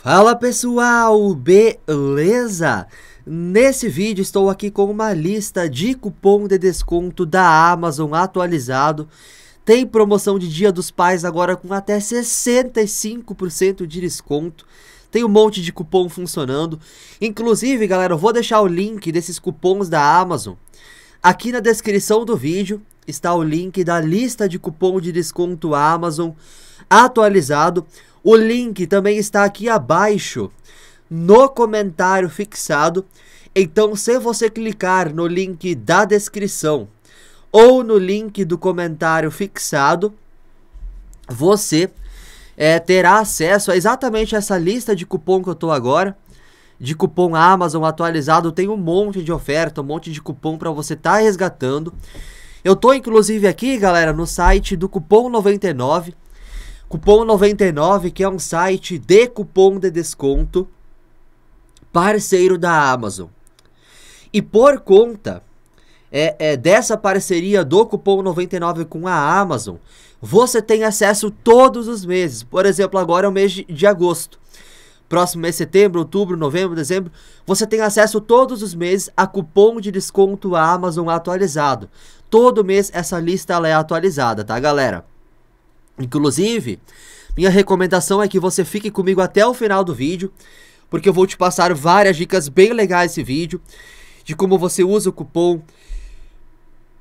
Fala pessoal, beleza? Nesse vídeo estou aqui com uma lista de cupom de desconto da Amazon atualizado. Tem promoção de Dia dos Pais agora com até 65% de desconto. Tem um monte de cupom funcionando. Inclusive, galera, eu vou deixar o link desses cupons da Amazon aqui na descrição do vídeo está o link da lista de cupom de desconto Amazon atualizado. O link também está aqui abaixo no comentário fixado. Então, se você clicar no link da descrição ou no link do comentário fixado, você é, terá acesso a exatamente essa lista de cupom que eu estou agora. De cupom Amazon atualizado, tem um monte de oferta, um monte de cupom para você estar tá resgatando. Eu estou inclusive aqui, galera, no site do cupom 99 Cupom 99, que é um site de cupom de desconto, parceiro da Amazon. E por conta é, é, dessa parceria do cupom 99 com a Amazon, você tem acesso todos os meses. Por exemplo, agora é o mês de, de agosto. Próximo mês, setembro, outubro, novembro, dezembro, você tem acesso todos os meses a cupom de desconto Amazon atualizado. Todo mês essa lista é atualizada, tá, galera? Inclusive, minha recomendação é que você fique comigo até o final do vídeo, porque eu vou te passar várias dicas bem legais esse vídeo, de como você usa o cupom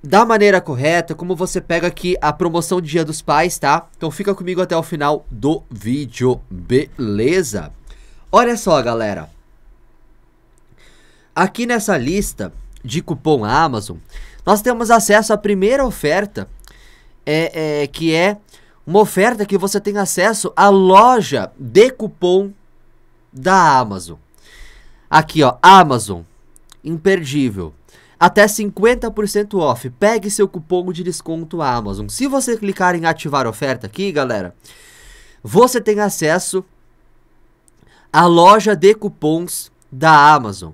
da maneira correta, como você pega aqui a promoção de Dia dos Pais, tá? Então fica comigo até o final do vídeo, beleza? Olha só, galera. Aqui nessa lista de cupom Amazon, nós temos acesso à primeira oferta, é, é que é uma oferta que você tem acesso à loja de cupom da Amazon. Aqui, ó, Amazon, imperdível. Até 50% off. Pegue seu cupom de desconto Amazon. Se você clicar em ativar oferta aqui, galera, você tem acesso à loja de cupons da Amazon,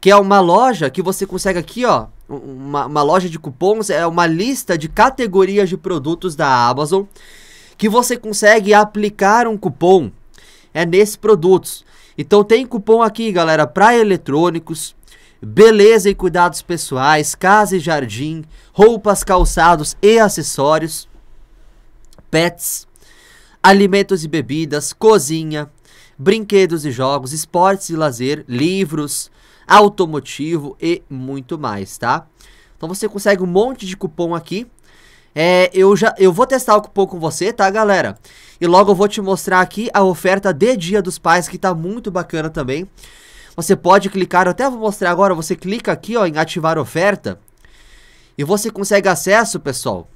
que é uma loja que você consegue aqui, ó, uma, uma loja de cupons, é uma lista de categorias de produtos da Amazon que você consegue aplicar um cupom é nesses produtos. Então tem cupom aqui, galera, para eletrônicos, beleza e cuidados pessoais, casa e jardim, roupas, calçados e acessórios, pets, alimentos e bebidas, cozinha, brinquedos e jogos, esportes e lazer, livros, automotivo e muito mais, tá? Então você consegue um monte de cupom aqui é, eu já eu vou testar um pouco com você, tá, galera? E logo eu vou te mostrar aqui a oferta de Dia dos Pais, que tá muito bacana também. Você pode clicar, eu até vou mostrar agora, você clica aqui, ó, em ativar oferta. E você consegue acesso, pessoal.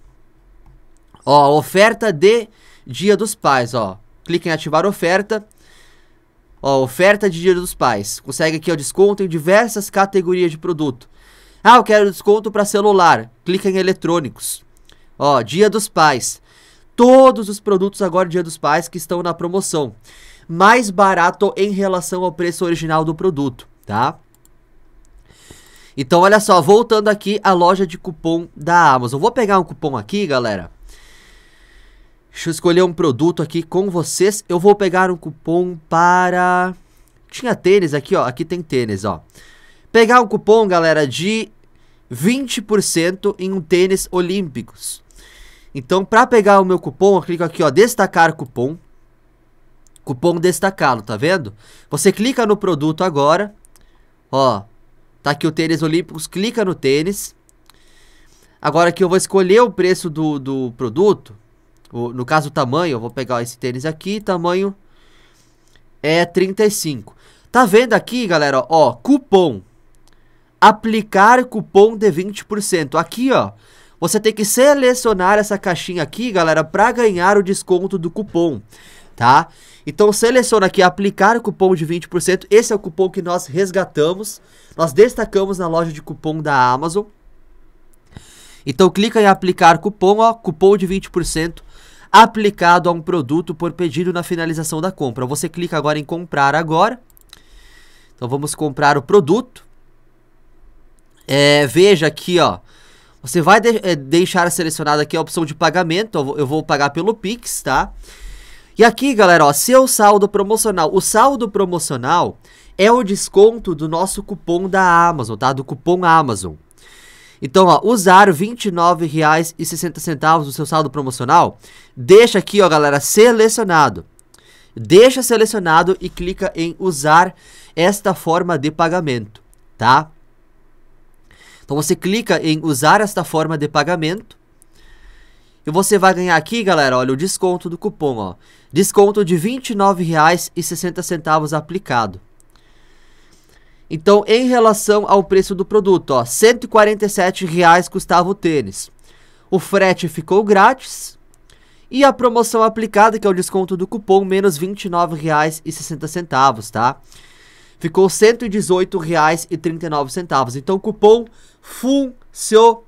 Ó, oferta de Dia dos Pais, ó. Clica em ativar oferta. Ó, oferta de Dia dos Pais. Consegue aqui, ó, desconto em diversas categorias de produto. Ah, eu quero desconto para celular. Clica em eletrônicos. Ó, Dia dos Pais. Todos os produtos agora Dia dos Pais que estão na promoção. Mais barato em relação ao preço original do produto, tá? Então, olha só, voltando aqui à loja de cupom da Amazon. Vou pegar um cupom aqui, galera. Deixa eu escolher um produto aqui com vocês. Eu vou pegar um cupom para... Tinha tênis aqui, ó. Aqui tem tênis, ó. Pegar um cupom, galera, de 20% em um tênis olímpicos. Então, para pegar o meu cupom, eu clico aqui, ó, destacar cupom. Cupom destacado, tá vendo? Você clica no produto agora. Ó, tá aqui o tênis olímpicos, clica no tênis. Agora que eu vou escolher o preço do, do produto, o, no caso o tamanho, eu vou pegar esse tênis aqui, tamanho é 35. Tá vendo aqui, galera, ó, cupom. Aplicar cupom de 20%. Aqui, ó, você tem que selecionar essa caixinha aqui, galera, para ganhar o desconto do cupom, tá? Então seleciona aqui aplicar o cupom de 20%. Esse é o cupom que nós resgatamos, nós destacamos na loja de cupom da Amazon. Então clica em aplicar cupom, ó, cupom de 20% aplicado a um produto por pedido na finalização da compra. Você clica agora em comprar agora. Então vamos comprar o produto. É, veja aqui, ó, você vai de eh, deixar selecionada aqui a opção de pagamento, eu vou pagar pelo Pix, tá? E aqui, galera, ó, seu saldo promocional. O saldo promocional é o desconto do nosso cupom da Amazon, tá? Do cupom Amazon. Então, ó, usar R$ 29,60 do seu saldo promocional, deixa aqui, ó, galera, selecionado. Deixa selecionado e clica em usar esta forma de pagamento, tá? Então você clica em usar esta forma de pagamento. E você vai ganhar aqui, galera, olha o desconto do cupom, ó. Desconto de R$ 29,60 aplicado. Então, em relação ao preço do produto, ó, R$ 147,00 custava o tênis. O frete ficou grátis. E a promoção aplicada, que é o desconto do cupom, menos R$ 29,60, tá? ficou R$ 118,39. Então, cupom funcionando,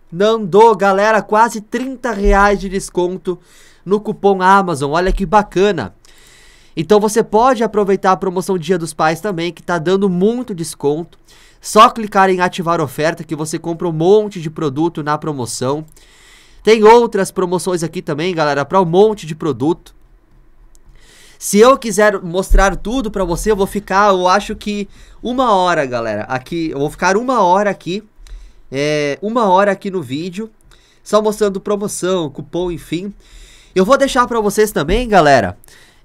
galera, quase R$ reais de desconto no cupom Amazon. Olha que bacana. Então você pode aproveitar a promoção Dia dos Pais também, que está dando muito desconto. Só clicar em ativar oferta que você compra um monte de produto na promoção. Tem outras promoções aqui também, galera, para um monte de produto. Se eu quiser mostrar tudo para você, eu vou ficar, eu acho que uma hora, galera. Aqui, eu vou ficar uma hora aqui. É, uma hora aqui no vídeo. Só mostrando promoção, cupom, enfim. Eu vou deixar para vocês também, galera.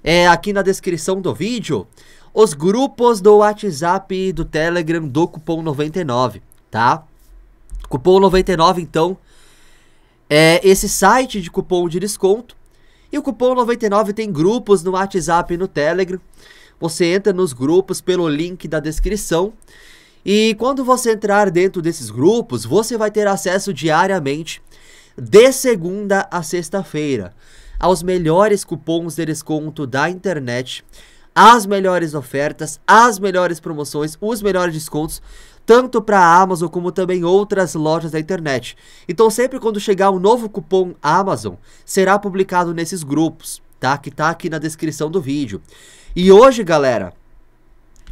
É, aqui na descrição do vídeo. Os grupos do WhatsApp do Telegram do cupom 99, tá? Cupom 99, então. É esse site de cupom de desconto e o cupom 99 tem grupos no WhatsApp e no Telegram. Você entra nos grupos pelo link da descrição. E quando você entrar dentro desses grupos, você vai ter acesso diariamente, de segunda a sexta-feira, aos melhores cupons de desconto da internet as melhores ofertas, as melhores promoções, os melhores descontos, tanto para a Amazon como também outras lojas da internet. Então sempre quando chegar um novo cupom Amazon, será publicado nesses grupos, tá? Que tá aqui na descrição do vídeo. E hoje, galera,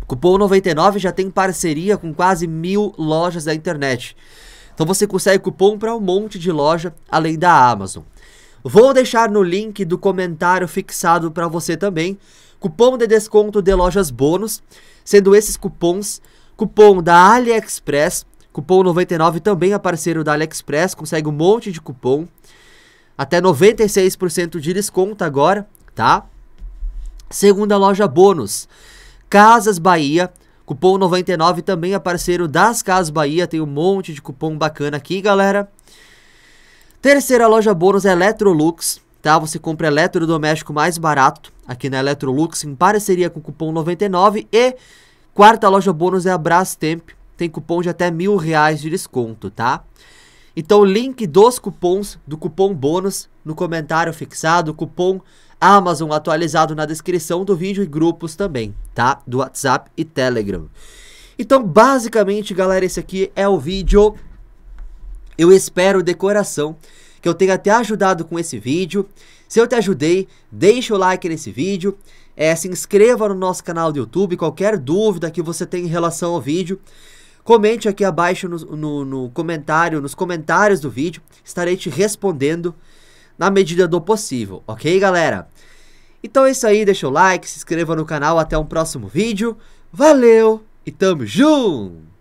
Cupom 99 já tem parceria com quase mil lojas da internet. Então você consegue cupom para um monte de loja além da Amazon. Vou deixar no link do comentário fixado para você também cupom de desconto de lojas bônus, sendo esses cupons cupom da AliExpress, cupom 99 também é parceiro da AliExpress, consegue um monte de cupom, até 96% de desconto agora, tá? Segunda loja bônus, Casas Bahia, cupom 99 também é parceiro das Casas Bahia, tem um monte de cupom bacana aqui, galera. Terceira loja bônus é Electrolux, tá? Você compra eletrodoméstico mais barato aqui na Electrolux em parceria com o cupom 99 e quarta loja bônus é a Brastemp, tem cupom de até mil reais de desconto, tá? Então o link dos cupons, do cupom bônus, no comentário fixado, cupom Amazon atualizado na descrição do vídeo e grupos também, tá? Do WhatsApp e Telegram. Então basicamente galera, esse aqui é o vídeo eu espero de coração que eu tenha te ajudado com esse vídeo. Se eu te ajudei, deixa o like nesse vídeo, é, se inscreva no nosso canal do YouTube, qualquer dúvida que você tem em relação ao vídeo, comente aqui abaixo no, no, no comentário, nos comentários do vídeo, estarei te respondendo na medida do possível, ok galera? Então é isso aí, deixa o like, se inscreva no canal, até um próximo vídeo, valeu e tamo junto!